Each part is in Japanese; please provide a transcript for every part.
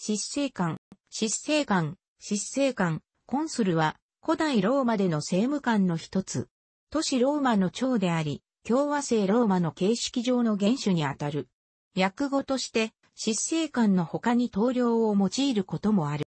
執政官、執政官、執政官、コンスルは古代ローマでの政務官の一つ。都市ローマの長であり、共和制ローマの形式上の元首にあたる。略語として、執政官の他に統領を用いることもある。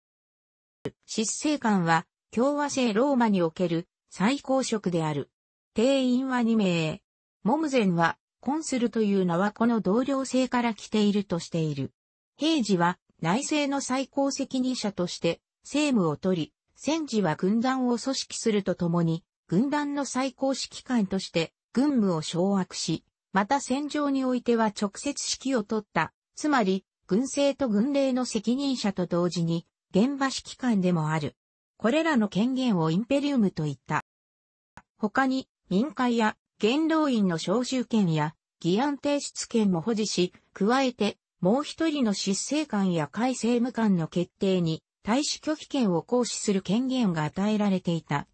執政官は、共和制ローマにおける最高職である。定員は2名。モムゼンは、コンスルという名はこの同僚制から来ているとしている。平時は、内政の最高責任者として政務を取り、戦時は軍団を組織するとともに、軍団の最高指揮官として軍務を掌握し、また戦場においては直接指揮を取った、つまり軍政と軍令の責任者と同時に現場指揮官でもある。これらの権限をインペリウムと言った。他に民会や元老院の召集権や議案提出権も保持し、加えてもう一人の執政官や海政務官の決定に、大使拒否権を行使する権限が与えられていた。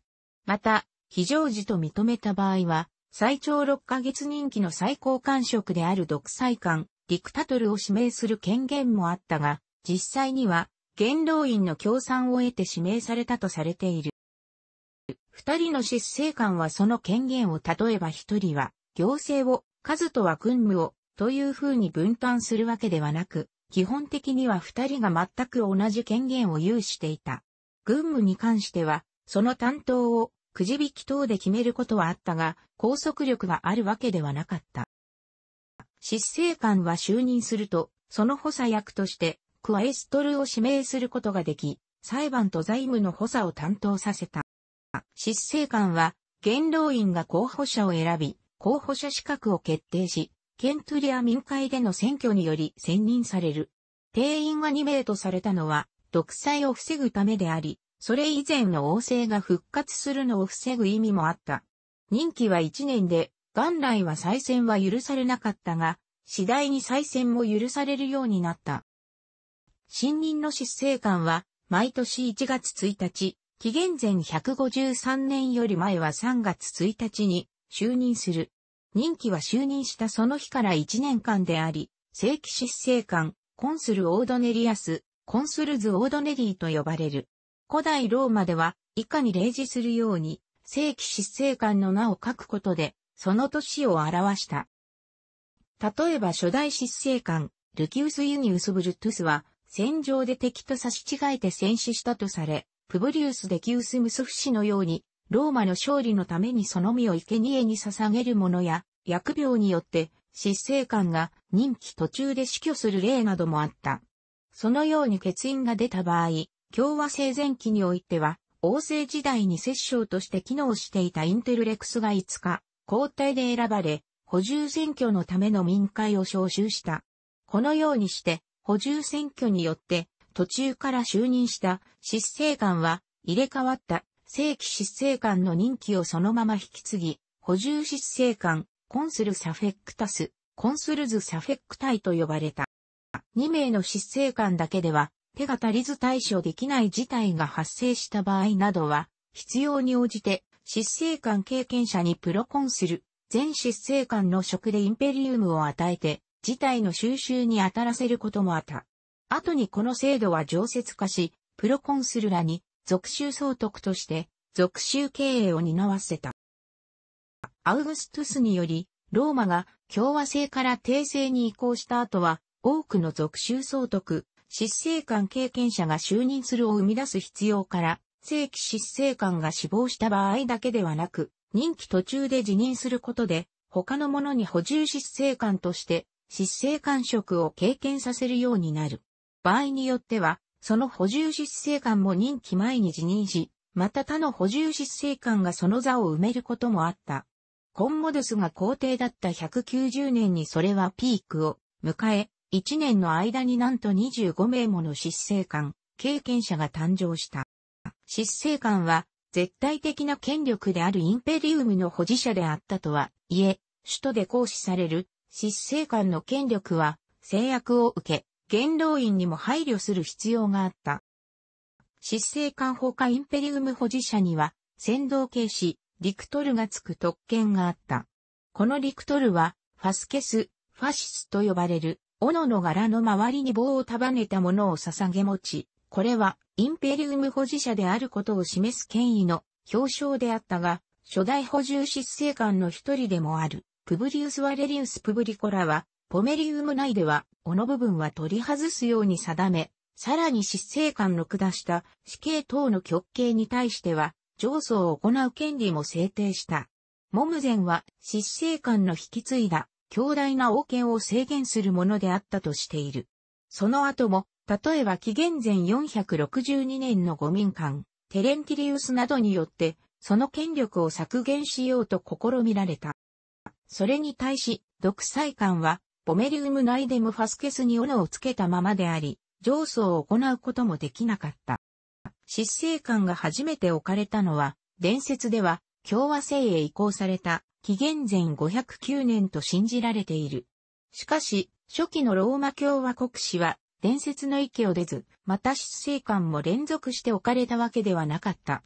また、非常時と認めた場合は、最長6ヶ月任期の最高官職である独裁官、ディクタトルを指名する権限もあったが、実際には、元老院の協賛を得て指名されたとされている。二人の執政官はその権限を例えば一人は、行政を、数とは軍務を、という風に分担するわけではなく、基本的には二人が全く同じ権限を有していた。軍務に関しては、その担当をくじ引き等で決めることはあったが、拘束力があるわけではなかった。執政官は就任すると、その補佐役として、クアエストルを指名することができ、裁判と財務の補佐を担当させた。執政官は、元老院が候補者を選び、候補者資格を決定し、ケントリア民会での選挙により選任される。定員が2名とされたのは、独裁を防ぐためであり、それ以前の王政が復活するのを防ぐ意味もあった。任期は1年で、元来は再選は許されなかったが、次第に再選も許されるようになった。新任の執政官は、毎年1月1日、紀元前153年より前は3月1日に就任する。任期は就任したその日から1年間であり、正規執政官、コンスルオードネリアス、コンスルズオードネリーと呼ばれる。古代ローマでは、以下に例示するように、正規執政官の名を書くことで、その年を表した。例えば初代執政官、ルキウス・ユニウス・ブルトゥスは、戦場で敵と差し違えて戦死したとされ、プブリウス・デキウス・ムスフ氏のように、ローマの勝利のためにその身を生贄に捧げる者や、疫病によって、失政官が任期途中で死去する例などもあった。そのように欠員が出た場合、共和制前期においては、王政時代に摂政として機能していたインテルレクスが5日、交代で選ばれ、補充選挙のための民会を招集した。このようにして、補充選挙によって、途中から就任した執政官は入れ替わった正規執政官の任期をそのまま引き継ぎ、補充執政官、コンスルサフェックタス、コンスルズサフェックイと呼ばれた。2名の執政官だけでは、手が足りず対処できない事態が発生した場合などは、必要に応じて、執政官経験者にプロコンスル、全執政官の職でインペリウムを与えて、事態の収集に当たらせることもあった。後にこの制度は常設化し、プロコンスルらに属州総督として、属州経営を担わせた。アウグストゥスにより、ローマが共和制から帝政に移行した後は、多くの属州総督、執政官経験者が就任するを生み出す必要から、正規執政官が死亡した場合だけではなく、任期途中で辞任することで、他の者に補充執政官として、執政官職を経験させるようになる。場合によっては、その補充執政官も任期前に辞任し、また他の補充執政官がその座を埋めることもあった。コンモドスが皇帝だった190年にそれはピークを迎え、1年の間になんと25名もの失政官、経験者が誕生した。失政官は絶対的な権力であるインペリウムの保持者であったとはいえ、首都で行使される失政官の権力は制約を受け、元老院にも配慮する必要があった。執政官ほかインペリウム保持者には、先導軽視、リクトルがつく特権があった。このリクトルは、ファスケス、ファシスと呼ばれる、斧の柄の周りに棒を束ねたものを捧げ持ち、これは、インペリウム保持者であることを示す権威の表彰であったが、初代補充執政官の一人でもある、プブリウス・ワレリウス・プブリコラは、ポメリウム内では、この部分は取り外すように定め、さらに失勢官の下した死刑等の極刑に対しては、上訴を行う権利も制定した。モムゼンは失勢官の引き継いだ強大な王権を制限するものであったとしている。その後も、例えば紀元前462年の五民間、テレンティリウスなどによって、その権力を削減しようと試みられた。それに対し、独裁官はポメリウムナイデムファスケスに斧をつけたままであり、上層を行うこともできなかった。執政官が初めて置かれたのは、伝説では共和制へ移行された紀元前509年と信じられている。しかし、初期のローマ共和国史は伝説の域を出ず、また執政官も連続して置かれたわけではなかった。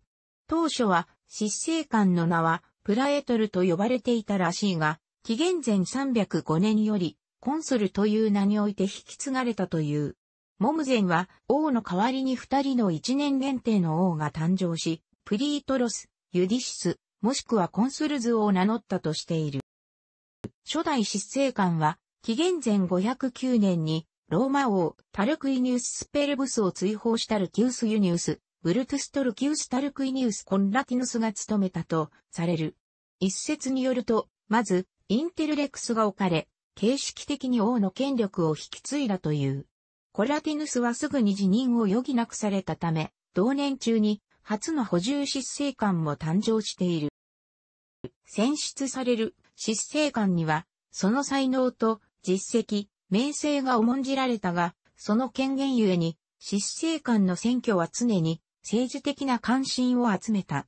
当初は執政官の名はプラエトルと呼ばれていたらしいが、紀元前305年よりコンスルという名において引き継がれたという。モムゼンは王の代わりに二人の一年限定の王が誕生し、プリートロス、ユディシス、もしくはコンスルズを名乗ったとしている。初代執政官は、紀元前509年に、ローマ王、タルクイニウス・スペルブスを追放したルキウス・ユニウス、ブルトゥストルキウス・タルクイニウス・コンラティヌスが務めたとされる。一説によると、まず、インテルレクスが置かれ、形式的に王の権力を引き継いだという。コラティヌスはすぐに辞任を余儀なくされたため、同年中に初の補充執政官も誕生している。選出される執政官には、その才能と実績、名声が重んじられたが、その権限ゆえに、執政官の選挙は常に政治的な関心を集めた。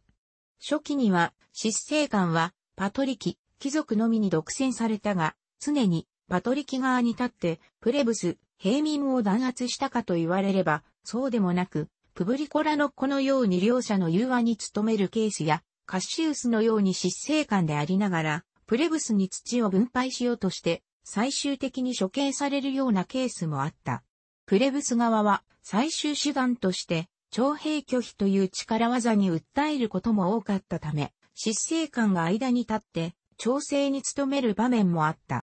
初期には、執政官は、パトリキ、貴族のみに独占されたが、常にパトリキ側に立って、プレブス、平民を弾圧したかと言われれば、そうでもなく、プブリコラのこのように両者の融和に努めるケースや、カッシウスのように執政官でありながら、プレブスに土を分配しようとして、最終的に処刑されるようなケースもあった。プレブス側は最終手段として、徴兵拒否という力技に訴えることも多かったため、執政官が間に立って、調整に努める場面もあった。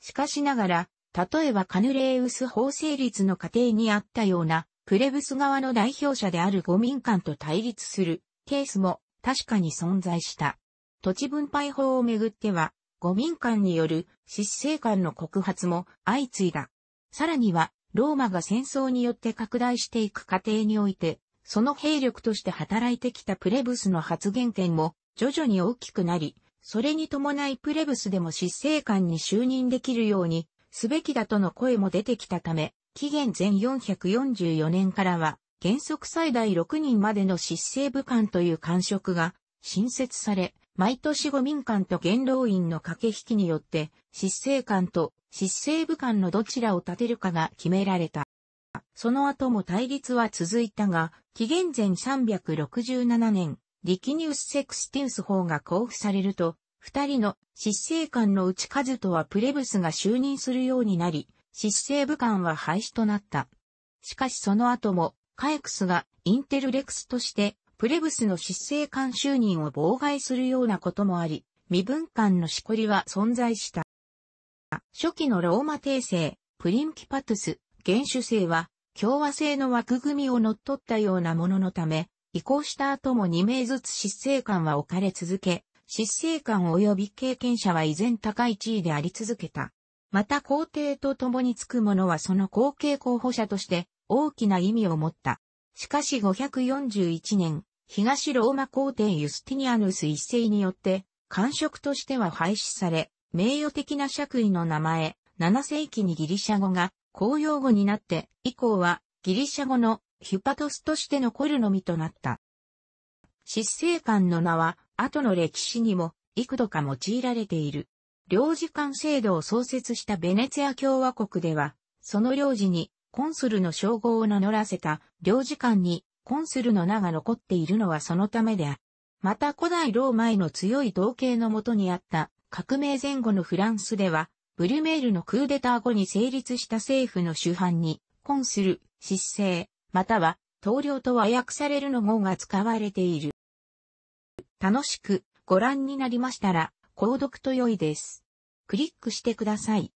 しかしながら、例えばカヌレーウス法成立の過程にあったような、プレブス側の代表者である五民間と対立するケースも確かに存在した。土地分配法をめぐっては、五民間による失政官の告発も相次いだ。さらには、ローマが戦争によって拡大していく過程において、その兵力として働いてきたプレブスの発言権も徐々に大きくなり、それに伴いプレブスでも執政官に就任できるようにすべきだとの声も出てきたため、紀元前444年からは、原則最大6人までの執政部官という官職が新設され、毎年5民間と元老院の駆け引きによって、執政官と執政部官のどちらを立てるかが決められた。その後も対立は続いたが、紀元前367年、リキニウス・セクスティウス法が交付されると、二人の執政官のうちカズとはプレブスが就任するようになり、執政部官は廃止となった。しかしその後も、カエクスがインテルレクスとして、プレブスの執政官就任を妨害するようなこともあり、身分官のしこりは存在した。初期のローマ帝政、プリンキパトゥス、元主制は、共和制の枠組みを乗っ取ったようなもののため、移行した後も2名ずつ執政官は置かれ続け、執政官及び経験者は依然高い地位であり続けた。また皇帝と共につく者はその後継候補者として大きな意味を持った。しかし541年、東ローマ皇帝ユスティニアヌス一世によって、官職としては廃止され、名誉的な爵位の名前、7世紀にギリシャ語が公用語になって、以降はギリシャ語のヒュパトスとして残るのみとなった。執政官の名は、後の歴史にも幾度か用いられている。領事館制度を創設したベネツィア共和国では、その領事にコンスルの称号を名乗らせた領事館にコンスルの名が残っているのはそのためである。また古代ローマへの強い統計のもとにあった革命前後のフランスでは、ブルメールのクーデター後に成立した政府の主犯に、コンスル、執政、または、投了とは訳されるの語が使われている。楽しくご覧になりましたら、購読と良いです。クリックしてください。